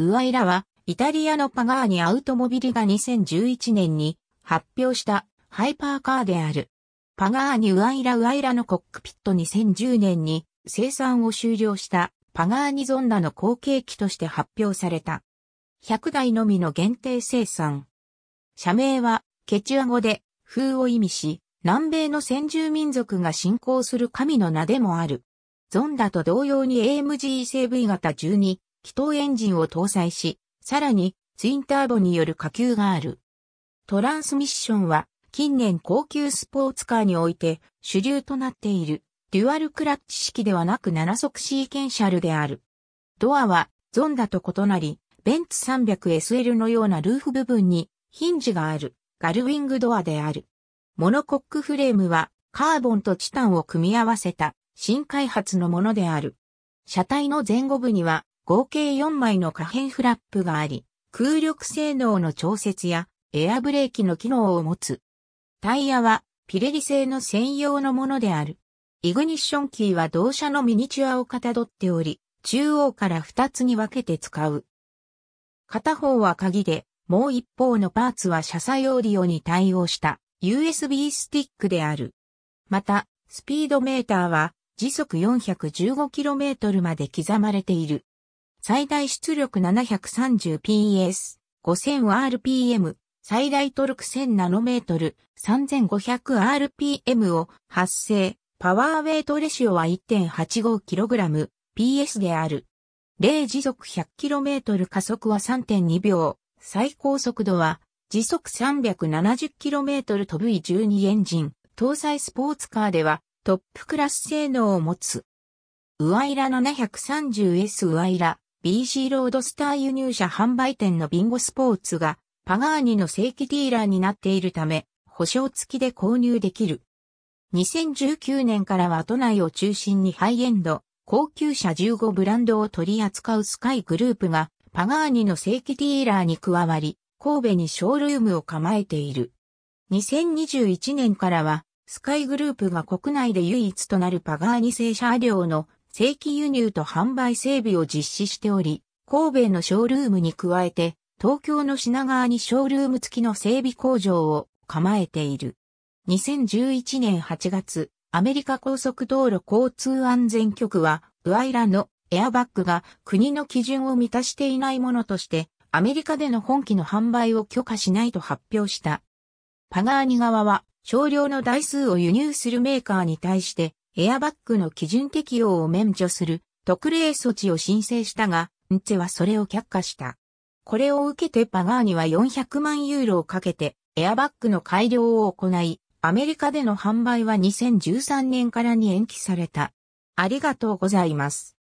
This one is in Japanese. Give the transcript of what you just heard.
ウアイラは、イタリアのパガーニアウトモビリが2011年に発表したハイパーカーである。パガーニウアイラウアイラのコックピット2010年に生産を終了したパガーニゾンナの後継機として発表された。100台のみの限定生産。社名はケチュア語で風を意味し、南米の先住民族が信仰する神の名でもある。ゾンダと同様に AMG CV 型12気筒エンジンを搭載し、さらにツインターボによる火球がある。トランスミッションは近年高級スポーツカーにおいて主流となっているデュアルクラッチ式ではなく7速シーケンシャルである。ドアはゾンダと異なり、ベンツ 300SL のようなルーフ部分にヒンジがあるガルウィングドアである。モノコックフレームはカーボンとチタンを組み合わせた新開発のものである。車体の前後部には合計4枚の可変フラップがあり、空力性能の調節やエアブレーキの機能を持つ。タイヤはピレリ製の専用のものである。イグニッションキーは同社のミニチュアをかたどっており、中央から2つに分けて使う。片方は鍵で、もう一方のパーツは車載オーディオに対応した USB スティックである。また、スピードメーターは時速 415km まで刻まれている。最大出力 730PS、5000rpm、最大トルク1 0 0 0ナノメートル、3500rpm を発生、パワーウェイトレシオは 1.85kg、PS である。0時速 100km 加速は3.2秒、最高速度は時速 370km 飛ぶ E12 エンジン、搭載スポーツカーではトップクラス性能を持つ。ウアイラ 730S ウアイラ BC ロードスター輸入車販売店のビンゴスポーツがパガーニの正規ディーラーになっているため、保証付きで購入できる。2019年からは都内を中心にハイエンド、高級車15ブランドを取り扱うスカイグループが、パガーニの正規ディーラーに加わり、神戸にショールームを構えている。2021年からは、スカイグループが国内で唯一となるパガーニ製車両の正規輸入と販売整備を実施しており、神戸のショールームに加えて、東京の品川にショールーム付きの整備工場を構えている。2011年8月、アメリカ高速道路交通安全局は、ウアイラのエアバッグが国の基準を満たしていないものとして、アメリカでの本機の販売を許可しないと発表した。パガーニ側は、少量の台数を輸入するメーカーに対して、エアバッグの基準適用を免除する特例措置を申請したが、ンツェはそれを却下した。これを受けてパガーニは400万ユーロをかけてエアバッグの改良を行い、アメリカでの販売は2013年からに延期された。ありがとうございます。